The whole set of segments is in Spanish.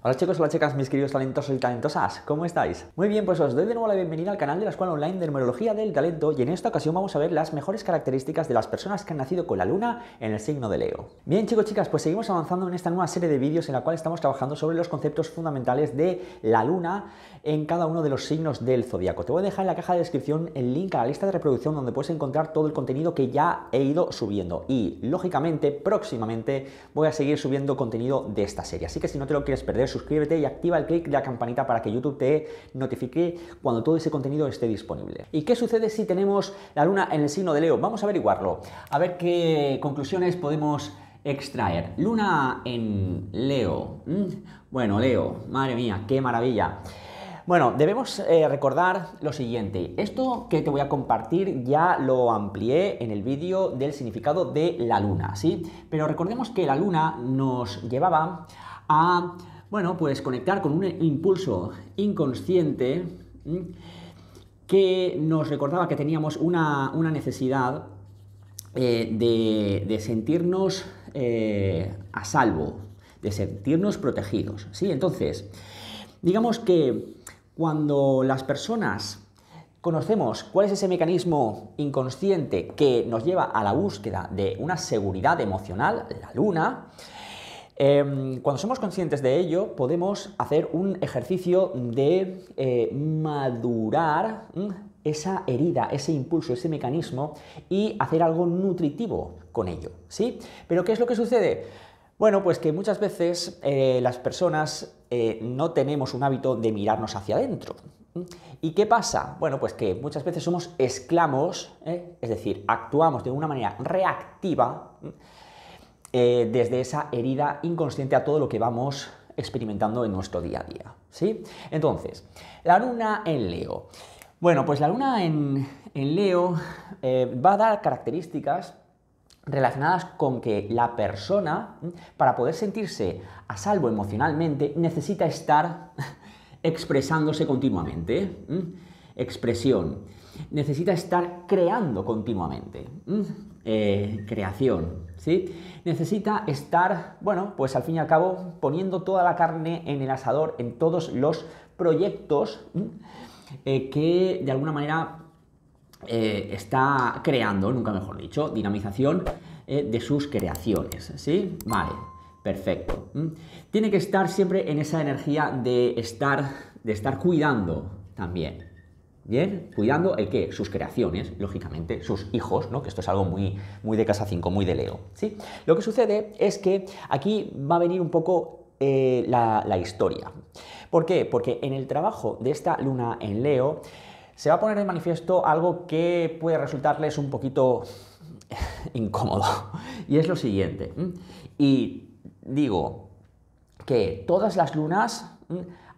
Hola chicos, hola chicas, mis queridos talentosos y talentosas, ¿cómo estáis? Muy bien, pues os doy de nuevo la bienvenida al canal de la Escuela Online de Numerología del Talento y en esta ocasión vamos a ver las mejores características de las personas que han nacido con la luna en el signo de Leo. Bien chicos, chicas, pues seguimos avanzando en esta nueva serie de vídeos en la cual estamos trabajando sobre los conceptos fundamentales de la luna en cada uno de los signos del zodiaco. Te voy a dejar en la caja de descripción el link a la lista de reproducción donde puedes encontrar todo el contenido que ya he ido subiendo y lógicamente próximamente voy a seguir subiendo contenido de esta serie, así que si no te lo quieres perder, suscríbete y activa el clic de la campanita para que YouTube te notifique cuando todo ese contenido esté disponible. ¿Y qué sucede si tenemos la luna en el signo de Leo? Vamos a averiguarlo, a ver qué conclusiones podemos extraer. Luna en Leo. ¿Mm? Bueno, Leo, madre mía, qué maravilla. Bueno, debemos eh, recordar lo siguiente. Esto que te voy a compartir ya lo amplié en el vídeo del significado de la luna, ¿sí? Pero recordemos que la luna nos llevaba a bueno, pues conectar con un impulso inconsciente que nos recordaba que teníamos una, necesidad eh, de, sentirnos eh, a salvo, de sentirnos protegidos. ¿sí? Entonces, digamos que cuando las personas conocemos cuál es ese mecanismo inconsciente que nos lleva a la búsqueda de una seguridad emocional, la luna, Em, cuando somos conscientes de ello, podemos hacer un ejercicio de eh, madurar esa herida, ese impulso, ese mecanismo y hacer algo nutritivo con ello, ¿sí? Pero ¿qué es lo que sucede? Bueno, pues que muchas veces eh, las personas eh, no tenemos un hábito de mirarnos hacia adentro. ¿Y qué pasa? Bueno, pues que muchas veces somos esclamos, es decir, actuamos de una manera reactiva eh, desde esa herida inconsciente a todo lo que vamos experimentando en nuestro día a día. ¿sí? Entonces, la luna en Leo. Bueno, pues la luna en, Leo eh, va a dar características relacionadas con que la persona, para poder sentirse a salvo emocionalmente, necesita estar expresándose continuamente. Expresión. Necesita estar creando continuamente. Eh, creación. ¿sí? Necesita estar, bueno, pues al fin y al cabo poniendo toda la carne en el asador en todos los proyectos eh, que de alguna manera eh, está creando, nunca mejor dicho, dinamización de sus creaciones. ¿Sí? Vale. Perfecto. Tiene que estar siempre en esa energía de estar, de estar cuidando también. Bien, cuidando el qué, sus creaciones, lógicamente, sus hijos, ¿no? que esto es algo muy, muy de casa 5, muy de Leo. ¿sí? Lo que sucede es que aquí va a venir un poco eh, la, la historia. ¿Por qué? Porque en el trabajo de esta luna en Leo se va a poner de manifiesto algo que puede resultarles un poquito incómodo. Y es lo siguiente. Y digo que todas las lunas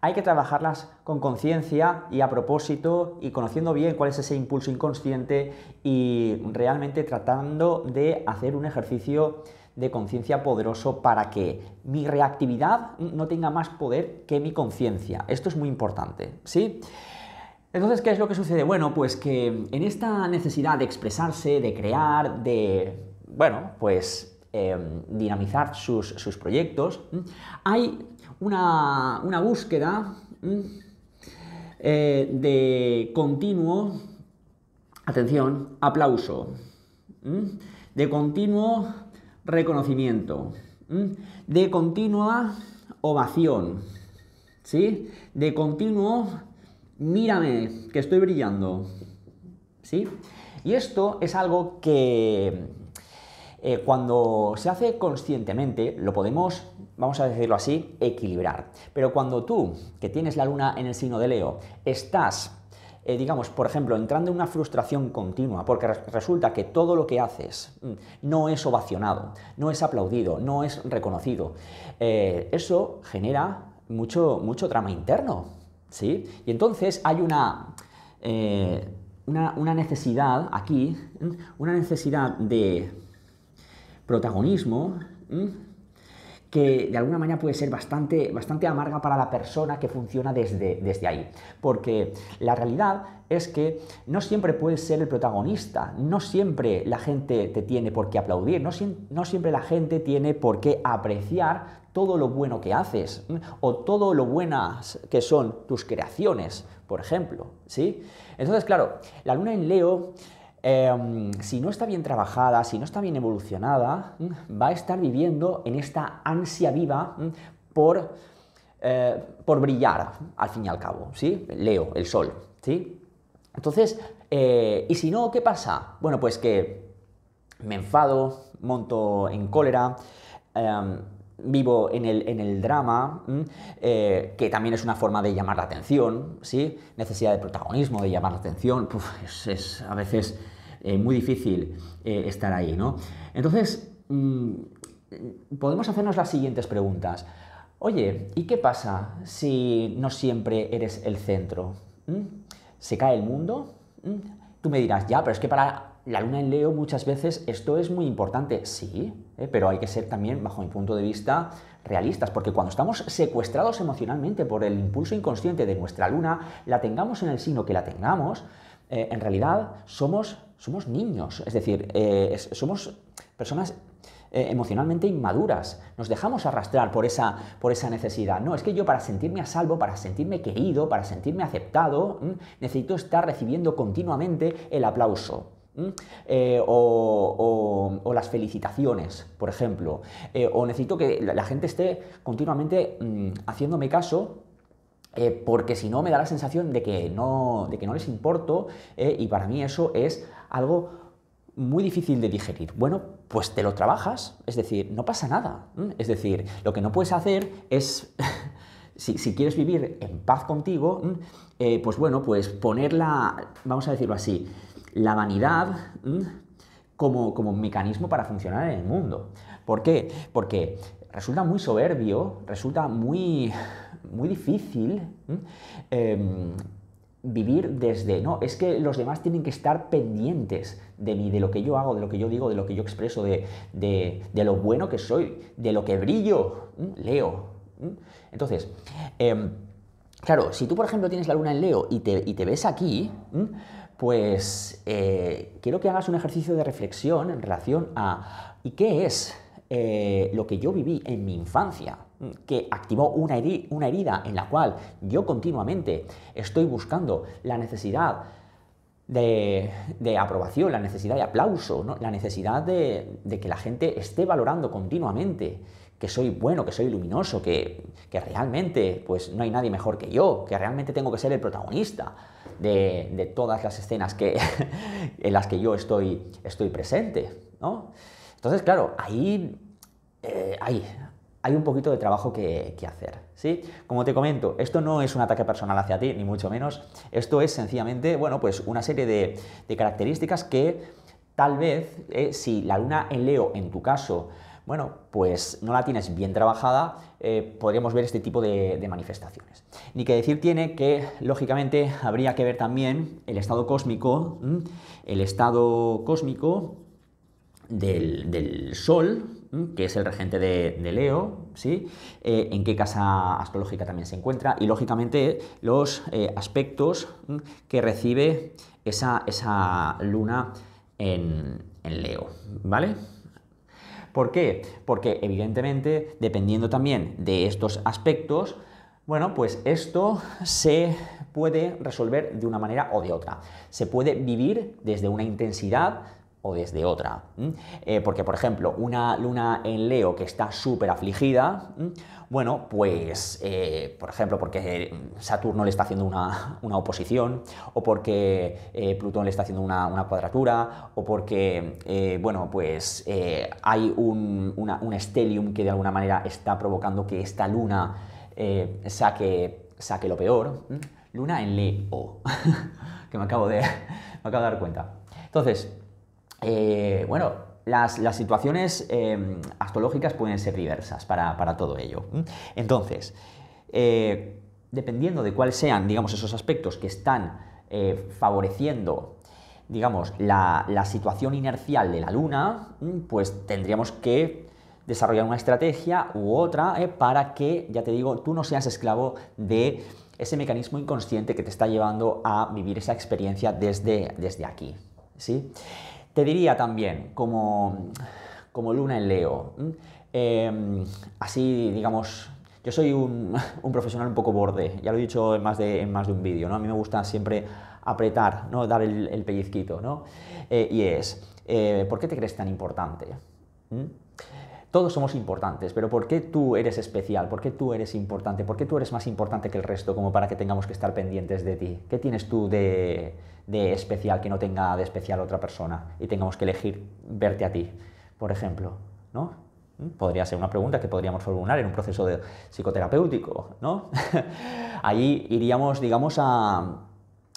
hay que trabajarlas con conciencia y a propósito y conociendo bien cuál es ese impulso inconsciente y realmente tratando de hacer un ejercicio de conciencia poderoso para que mi reactividad no tenga más poder que mi conciencia. Esto es muy importante, ¿sí? Entonces, ¿qué es lo que sucede? Bueno, pues que en esta necesidad de expresarse, de crear, de, bueno, pues em, dinamizar sus, sus proyectos, hay una, búsqueda eh, de continuo, atención, aplauso, de continuo reconocimiento, de continua ovación, ¿sí? De continuo, mírame, que estoy brillando, ¿sí? Y esto es algo que, eh, cuando se hace conscientemente, lo podemos, vamos a decirlo así, equilibrar. Pero cuando tú, que tienes la luna en el signo de Leo, estás eh, digamos, por ejemplo, entrando en una frustración continua, porque resulta que todo lo que haces mm, no es ovacionado, no es aplaudido, no es reconocido, eh, eso genera mucho, mucho trama interno, ¿sí? Y entonces hay una, una necesidad aquí, mm, una necesidad de protagonismo, que de alguna manera puede ser bastante, bastante amarga para la persona que funciona desde, desde ahí. Porque la realidad es que no siempre puedes ser el protagonista, no siempre la gente te tiene por qué aplaudir, no, no siempre la gente tiene por qué apreciar todo lo bueno que haces o todo lo buenas que son tus creaciones, por ejemplo. ¿sí? Entonces, claro, la luna en Leo Em, si no está bien trabajada, si no está bien evolucionada, mm, va a estar viviendo en esta ansia viva mm, por, eh, por brillar, al fin y al cabo, ¿sí? Leo, el sol, ¿sí? Entonces, eh, ¿y si no, qué pasa? Bueno, pues que me enfado, monto en cólera, em, vivo en el, en el drama, eh, que también es una forma de llamar la atención, ¿sí? Necesidad de protagonismo, de llamar la atención, es, a veces eh, muy difícil eh, estar ahí, ¿no? Entonces, mm, podemos hacernos las siguientes preguntas. Oye, ¿y qué pasa si no siempre eres el centro? ¿Se cae el mundo? Tú me dirás, ya, pero es que para la luna en Leo muchas veces esto es muy importante, sí, eh, pero hay que ser también, bajo mi punto de vista, realistas, porque cuando estamos secuestrados emocionalmente por el impulso inconsciente de nuestra luna, la tengamos en el signo que la tengamos, eh, en realidad somos, somos niños, es decir, eh, somos personas emocionalmente inmaduras. Nos dejamos arrastrar por esa, por esa necesidad. No, es que yo para sentirme a salvo, para sentirme querido, para sentirme aceptado, mm, necesito estar recibiendo continuamente el aplauso. Eh, o, las felicitaciones, por ejemplo. Eh, o necesito que la, gente esté continuamente mm, haciéndome caso. Eh, porque si no me da la sensación de que no, de que no les importo y para mí eso es algo muy difícil de digerir. Bueno, pues te lo trabajas, es decir, no pasa nada. Es decir, lo que no puedes hacer es Si, quieres vivir en paz contigo, pues bueno, pues ponerla, vamos a decirlo así, la vanidad como, como mecanismo para funcionar en el mundo. ¿Por qué? Porque resulta muy soberbio, resulta muy, muy difícil em, vivir desde, no, es que los demás tienen que estar pendientes de mí, de lo que yo hago, de lo que yo digo, de lo que yo expreso, de, lo bueno que soy, de lo que brillo, leo. Entonces, em, claro, si tú, por ejemplo, tienes la luna en Leo y te, ves aquí, pues eh, quiero que hagas un ejercicio de reflexión en relación a ¿y qué es eh, lo que yo viví en mi infancia? que activó una, una herida en la cual yo continuamente estoy buscando la necesidad de, aprobación, la necesidad de aplauso, la necesidad de, que la gente esté valorando continuamente que soy bueno, que soy luminoso, que, que, realmente pues no hay nadie mejor que yo, que realmente tengo que ser el protagonista de, todas las escenas que, en las que yo estoy, estoy presente, ¿no? Entonces, claro, ahí eh, hay, un poquito de trabajo que, hacer, ¿sí? Como te comento, esto no es un ataque personal hacia ti, ni mucho menos. Esto es sencillamente, bueno, pues una serie de, características que tal vez, eh, si la luna en Leo, en tu caso, bueno, pues no la tienes bien trabajada, eh, podríamos ver este tipo de, manifestaciones. Ni que decir tiene que, lógicamente, habría que ver también el estado cósmico, el estado cósmico del, Sol, que es el regente de, Leo, ¿sí? Eh, en qué casa astrológica también se encuentra y lógicamente los eh, aspectos que recibe esa, luna en, en Leo. ¿Vale? ¿Por qué? Porque evidentemente, dependiendo también de estos aspectos, bueno, pues esto se puede resolver de una manera o de otra. Se puede vivir desde una intensidad, o desde otra. Eh, porque, por ejemplo, una luna en Leo que está súper afligida, bueno, pues, eh, por ejemplo, porque eh, Saturno le está haciendo una, oposición, o porque Plutón le está haciendo una, cuadratura, o porque, bueno, pues hay un, una, estelium que de alguna manera está provocando que esta luna saque, saque lo peor. Luna en Leo, que me acabo de, me acabo de dar cuenta. Entonces, eh, bueno, las, situaciones em, astrológicas pueden ser diversas para, todo ello. Entonces, eh, dependiendo de cuáles sean, digamos, esos aspectos que están eh, favoreciendo digamos, la, situación inercial de la Luna, pues tendríamos que desarrollar una estrategia u otra para que, ya te digo, tú no seas esclavo de ese mecanismo inconsciente que te está llevando a vivir esa experiencia desde, desde aquí. ¿sí? Te diría también, como, como luna en Leo, em, así, digamos, yo soy un, profesional un poco borde, ya lo he dicho en más de, en más de un vídeo, ¿no? A mí me gusta siempre apretar, ¿no? Dar el, pellizquito, ¿no? Eh, y es, eh, ¿por qué te crees tan importante? Todos somos importantes, pero ¿por qué tú eres especial? ¿Por qué tú eres importante? ¿Por qué tú eres más importante que el resto como para que tengamos que estar pendientes de ti? ¿Qué tienes tú de, especial que no tenga de especial otra persona y tengamos que elegir verte a ti, por ejemplo? ¿No? ¿Mm? Podría ser una pregunta que podríamos formular en un proceso de psicoterapéutico, ¿no? Ahí iríamos, digamos, a,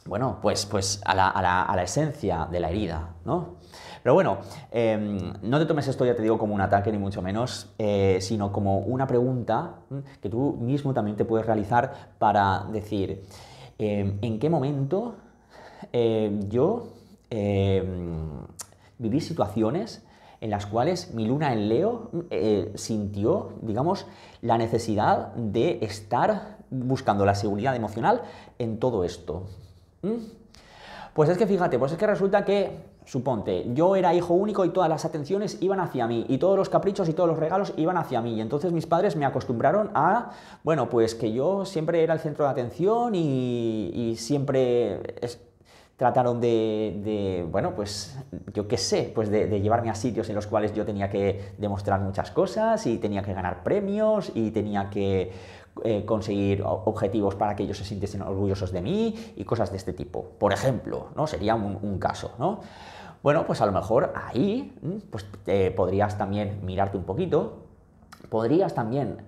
bueno, pues, pues a, la, esencia de la herida, ¿no? Pero bueno, em, no te tomes esto, ya te digo, como un ataque, ni mucho menos, eh, sino como una pregunta que tú mismo también te puedes realizar para decir, em, ¿en qué momento eh, yo em, viví situaciones en las cuales mi luna en Leo eh, sintió, digamos, la necesidad de estar buscando la seguridad emocional en todo esto. ¿Mm? Pues es que fíjate, pues es que resulta que, suponte, yo era hijo único y todas las atenciones iban hacia mí, y todos los caprichos y todos los regalos iban hacia mí, y entonces mis padres me acostumbraron a, bueno, pues que yo siempre era el centro de atención y, siempre trataron de, bueno, pues yo qué sé, pues de, llevarme a sitios en los cuales yo tenía que demostrar muchas cosas y tenía que ganar premios y tenía que, eh, conseguir objetivos para que ellos se sintiesen orgullosos de mí y cosas de este tipo. Por ejemplo, ¿no? Sería un, caso, ¿no? Bueno, pues a lo mejor ahí mm, pues, podrías también mirarte un poquito, podrías también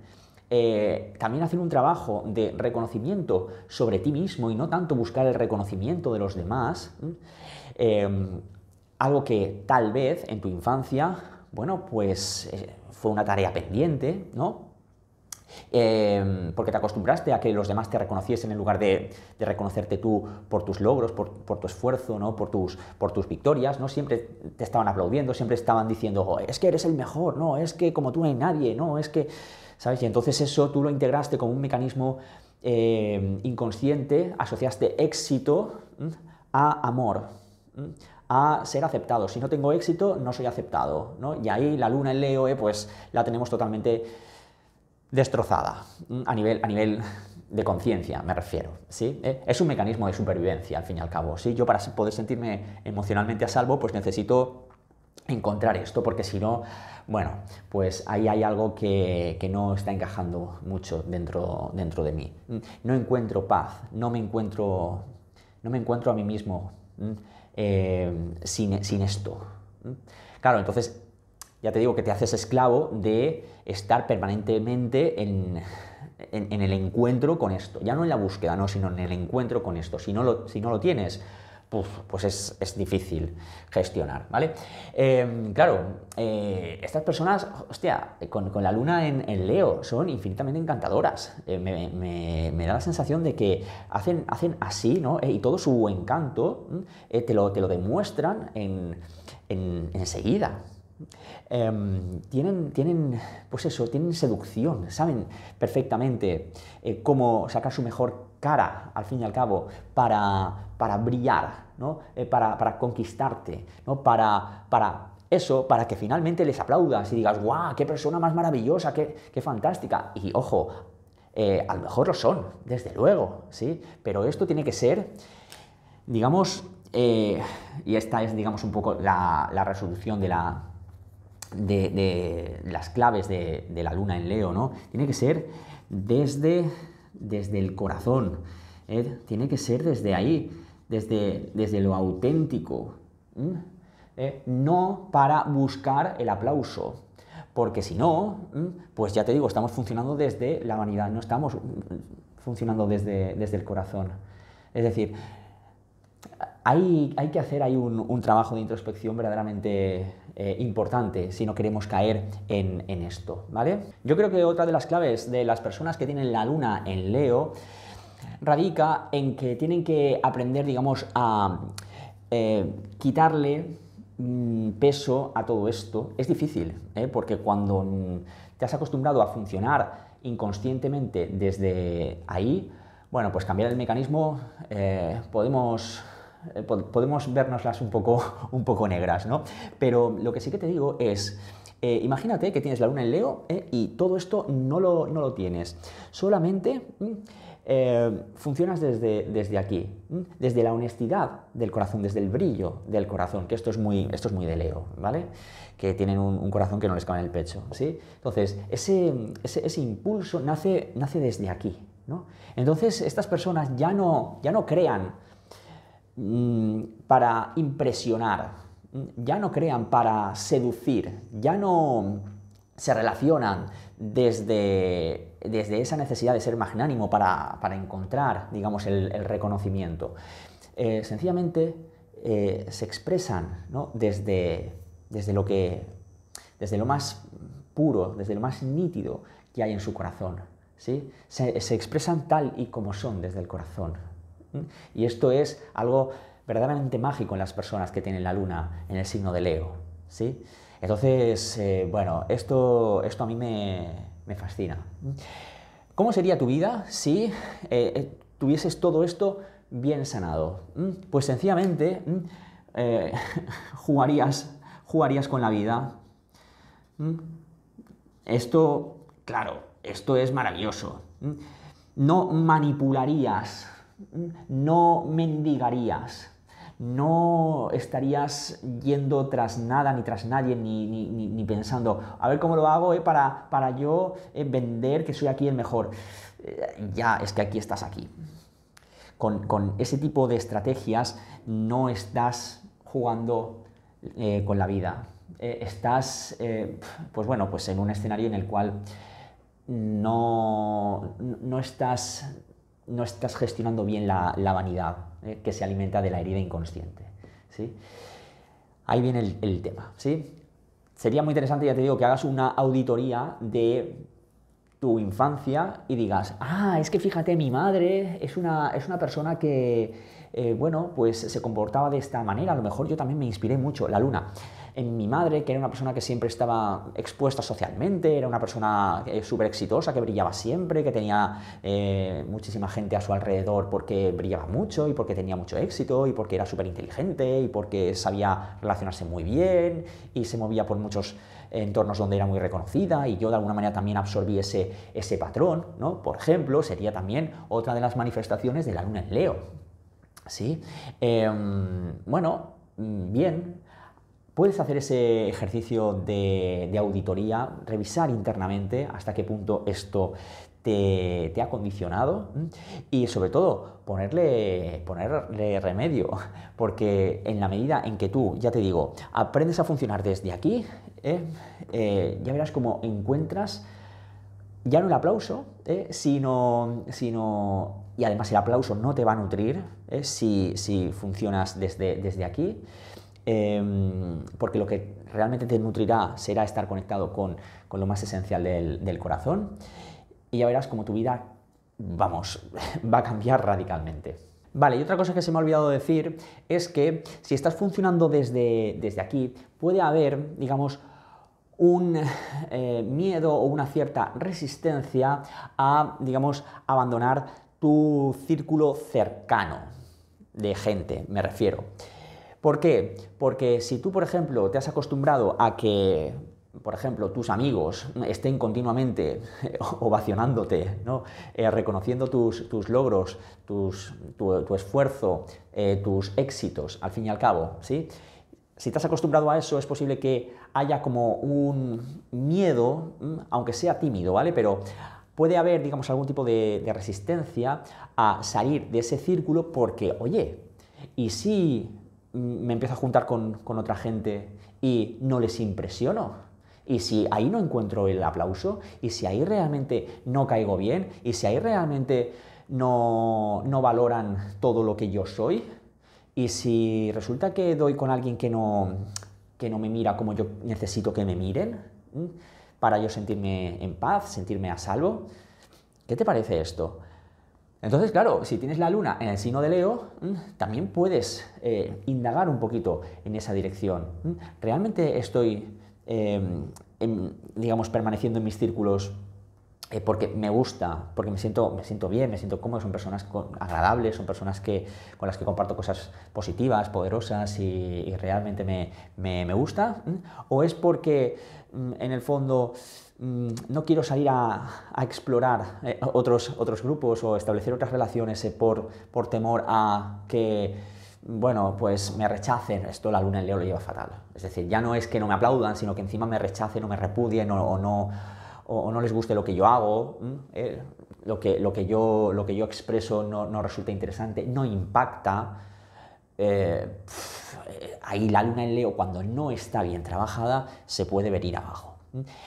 eh, también hacer un trabajo de reconocimiento sobre ti mismo y no tanto buscar el reconocimiento de los demás. Mm, em, algo que tal vez en tu infancia, bueno, pues eh, fue una tarea pendiente, ¿no? Em, porque te acostumbraste a que los demás te reconociesen en lugar de, reconocerte tú por tus logros, por, tu esfuerzo, ¿no? por, tus, por tus victorias, ¿no? siempre te estaban aplaudiendo, siempre estaban diciendo, oh, es que eres el mejor, no, es que como tú no hay nadie, no, es que, ¿sabes? Y entonces eso tú lo integraste como un mecanismo em, inconsciente, asociaste éxito a amor, a ser aceptado. Si no tengo éxito, no soy aceptado, Y ahí la luna en Leo, eh, pues la tenemos totalmente destrozada a nivel, a nivel de conciencia, me refiero. ¿sí? Eh, es un mecanismo de supervivencia, al fin y al cabo. ¿sí? Yo para poder sentirme emocionalmente a salvo, pues necesito encontrar esto, porque si no, bueno, pues ahí hay algo que, no está encajando mucho dentro, dentro de mí. Mm, no encuentro paz, no me encuentro, no me encuentro a mí mismo mm, eh, sin, sin esto. Mm. Claro, entonces ya te digo que te haces esclavo de estar permanentemente en, el encuentro con esto. Ya no en la búsqueda, no, sino en el encuentro con esto. Si no lo, si no lo tienes, pues es, difícil gestionar, ¿vale? Em, claro, eh, estas personas, hostia, con, la luna en, Leo son infinitamente encantadoras. Eh, me, da la sensación de que hacen, hacen así, ¿no? Eh, y todo su encanto te lo, te, lo, demuestran en, enseguida. Em, tienen, tienen, pues eso, tienen seducción, saben perfectamente eh, cómo sacar su mejor cara, al fin y al cabo, para, para brillar, eh, para, conquistarte, para, para eso, para que finalmente les aplaudas y digas, guau, qué persona más maravillosa, qué, fantástica. Y ojo, eh, a lo mejor lo son, desde luego, ¿sí? Pero esto tiene que ser, digamos, y esta es, digamos, un poco la resolución de la, de, las claves de, la luna en Leo, ¿no? Tiene que ser desde, el corazón, tiene que ser desde ahí, desde, lo auténtico, eh, no para buscar el aplauso, porque si no, pues ya te digo, estamos funcionando desde la vanidad, no estamos mm, funcionando desde, el corazón. Es decir, hay, que hacer ahí un, trabajo de introspección verdaderamente eh, importante si no queremos caer en, esto, ¿vale? Yo creo que otra de las claves de las personas que tienen la luna en Leo radica en que tienen que aprender, digamos, a eh, quitarle mm, peso a todo esto. Es difícil, ¿eh? porque cuando mm, te has acostumbrado a funcionar inconscientemente desde ahí, bueno, pues cambiar el mecanismo podemos eh, podemos vernoslas un poco, un poco negras, ¿no? Pero lo que sí que te digo es, eh, imagínate que tienes la luna en Leo eh, y todo esto no lo, no lo tienes. Solamente mm, funcionas desde, desde aquí, mm, desde la honestidad del corazón, desde el brillo del corazón, que esto es muy, esto es muy de Leo, ¿vale? Que tienen un, corazón que no les cabe en el pecho, ¿sí? Entonces, ese, impulso nace, nace desde aquí, ¿no? Entonces, estas personas ya no, ya no crean Mm, para impresionar, ya no crean para seducir, ya no se relacionan desde, esa necesidad de ser magnánimo para, encontrar, digamos, el, reconocimiento. Eh, sencillamente eh, se expresan desde, lo que, desde lo más puro, desde lo más nítido que hay en su corazón. ¿sí? se expresan tal y como son desde el corazón. Y esto es algo verdaderamente mágico en las personas que tienen la luna en el signo de Leo. ¿sí? Entonces, eh, bueno, esto, esto a mí me, fascina. ¿Cómo sería tu vida si eh, eh, tuvieses todo esto bien sanado? Pues sencillamente jugarías, jugarías con la vida. Esto, claro, esto es maravilloso. No manipularías no mendigarías, no estarías yendo tras nada ni tras nadie, ni, pensando, a ver cómo lo hago eh, para, yo eh, vender que soy aquí el mejor. Eh, ya, es que aquí estás aquí. Con, ese tipo de estrategias no estás jugando con la vida. estás, pues bueno, pues en un escenario en el cual no estás no estás gestionando bien la, vanidad eh, que se alimenta de la herida inconsciente. ¿sí? Ahí viene el, tema. ¿sí? Sería muy interesante, ya te digo, que hagas una auditoría de tu infancia y digas, ah, es que fíjate, mi madre es una, es una persona que, eh, bueno, pues se comportaba de esta manera, a lo mejor yo también me inspiré mucho, la luna en mi madre, que era una persona que siempre estaba expuesta socialmente, era una persona eh, súper exitosa, que brillaba siempre, que tenía eh, muchísima gente a su alrededor porque brillaba mucho y porque tenía mucho éxito y porque era súper inteligente y porque sabía relacionarse muy bien y se movía por muchos entornos donde era muy reconocida y yo de alguna manera también absorbí ese, patrón, ¿no? Por ejemplo, sería también otra de las manifestaciones de la luna en Leo, ¿sí? Em, bueno, mm, bien, Puedes hacer ese ejercicio de, auditoría, revisar internamente hasta qué punto esto te, ha condicionado ¿Mm? y sobre todo ponerle, ponerle remedio, porque en la medida en que tú, ya te digo, aprendes a funcionar desde aquí, ¿eh? Eh, ya verás cómo encuentras ya no el aplauso, ¿eh? sino, sino, y además el aplauso no te va a nutrir si, si funcionas desde, desde aquí. Em, porque lo que realmente te nutrirá será estar conectado con, lo más esencial del, corazón y ya verás cómo tu vida, vamos, va a cambiar radicalmente. Vale, y otra cosa que se me ha olvidado decir es que si estás funcionando desde, aquí, puede haber, digamos, un eh, miedo o una cierta resistencia a, digamos, abandonar tu círculo cercano de gente, me refiero. ¿Por qué? Porque si tú, por ejemplo, te has acostumbrado a que por ejemplo, tus amigos estén continuamente ovacionándote, ¿no? Eh, reconociendo tus, logros, tus, tu, esfuerzo, eh, tus éxitos, al fin y al cabo, ¿sí? Si te has acostumbrado a eso, es posible que haya como un miedo, aunque sea tímido, ¿vale? Pero puede haber, digamos, algún tipo de resistencia a salir de ese círculo porque, oye, ¿y si me empiezo a juntar con, con otra gente y no les impresiono. Y si ahí no encuentro el aplauso, y si ahí realmente no caigo bien, y si ahí realmente no, no, valoran todo lo que yo soy, y si resulta que doy con alguien que no, que no me mira como yo necesito que me miren, para yo sentirme en paz, sentirme a salvo, ¿qué te parece esto? Entonces, claro, si tienes la luna en el signo de Leo, mm, también puedes eh, indagar un poquito en esa dirección. Mm, ¿Realmente estoy, em, digamos, permaneciendo en mis círculos eh, porque me gusta, porque me siento, me siento bien, me siento cómodo, son personas agradables, son personas que, con las que comparto cosas positivas, poderosas y, realmente me, gusta, o es porque mm, en el fondo mm, no quiero salir a, explorar eh, otros, otros grupos o establecer otras relaciones eh, por, por temor a que bueno, pues me rechacen, esto la luna en Leo lo lleva fatal. Es decir, ya no es que no me aplaudan, sino que encima me rechacen o me repudien o no, o, no les guste lo que yo hago, eh, lo, que, lo, que yo, lo que yo expreso no, resulta interesante, no impacta. Eh, ahí la luna en Leo, cuando no está bien trabajada, se puede venir abajo.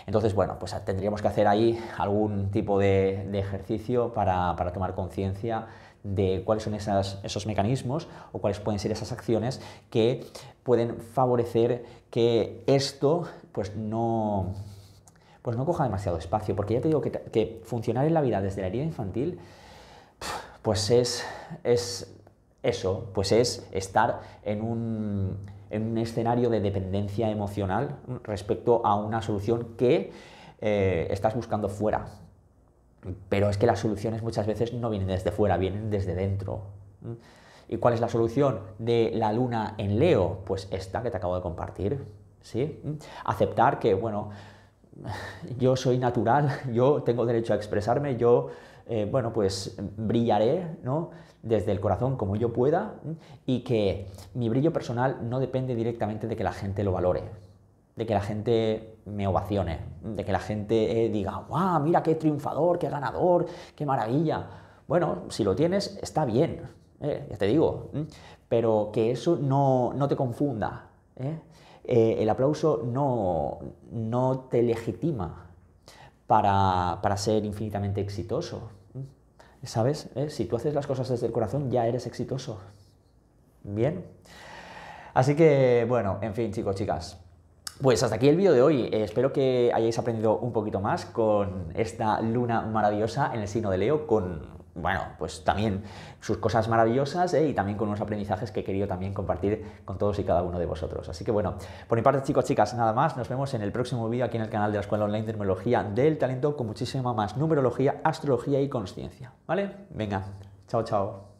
Entonces, bueno, pues tendríamos que hacer ahí algún tipo de, ejercicio para, para tomar conciencia de cuáles son esos mecanismos o cuáles pueden ser esas acciones que pueden favorecer que esto pues no, pues no coja demasiado espacio, porque ya te digo que, funcionar en la vida desde la herida infantil, pues es, es eso, pues es estar en un, escenario de dependencia emocional respecto a una solución que eh, estás buscando fuera. Pero es que las soluciones muchas veces no vienen desde fuera, vienen desde dentro. ¿Mm? ¿Y cuál es la solución de la luna en Leo? Pues esta que te acabo de compartir. ¿sí? ¿Mm? Aceptar que, bueno, yo soy natural, yo tengo derecho a expresarme, yo, eh, bueno, pues brillaré, ¿no? Desde el corazón como yo pueda y que mi brillo personal no depende directamente de que la gente lo valore, de que la gente me ovacione, de que la gente eh, diga, ¡guau! Wow, mira qué triunfador, qué ganador, qué maravilla. Bueno, si lo tienes, está bien, eh, ya te digo, pero que eso no, no te confunda. Eh, el aplauso no, no te legitima para, ser infinitamente exitoso. ¿Sabes? Eh, si tú haces las cosas desde el corazón, ya eres exitoso. Bien. Así que, bueno, en fin, chicos, chicas. Pues hasta aquí el vídeo de hoy. Eh, espero que hayáis aprendido un poquito más con esta luna maravillosa en el signo de Leo, con bueno, pues también sus cosas maravillosas ¿eh? y también con unos aprendizajes que he querido también compartir con todos y cada uno de vosotros. Así que bueno, por mi parte chicos, chicas, nada más. Nos vemos en el próximo vídeo aquí en el canal de la Escuela Online de Numerología del Talento con muchísima más numerología, astrología y consciencia. ¿Vale? Venga, chao, chao.